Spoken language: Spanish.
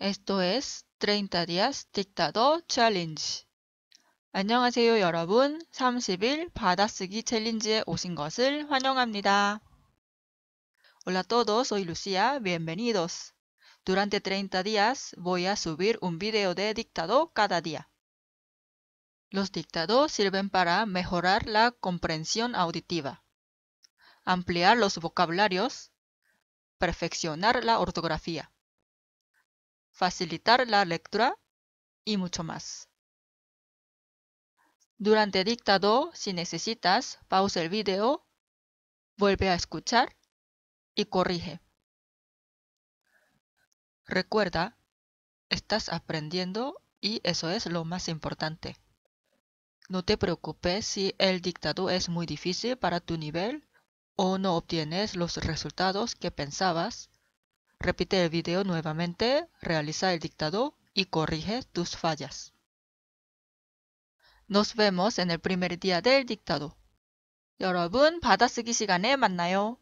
Esto es 30 días dictado challenge. 안녕하세요, Hola a todos, soy Lucía. Bienvenidos. Durante 30 días voy a subir un video de dictado cada día. Los dictados sirven para mejorar la comprensión auditiva, ampliar los vocabularios, perfeccionar la ortografía facilitar la lectura y mucho más. Durante el dictado, si necesitas, pausa el video, vuelve a escuchar y corrige. Recuerda, estás aprendiendo y eso es lo más importante. No te preocupes si el dictado es muy difícil para tu nivel o no obtienes los resultados que pensabas Repite el video nuevamente, realiza el dictado y corrige tus fallas. Nos vemos en el primer día del dictado. 여러분, 받아쓰기 시간에 만나요.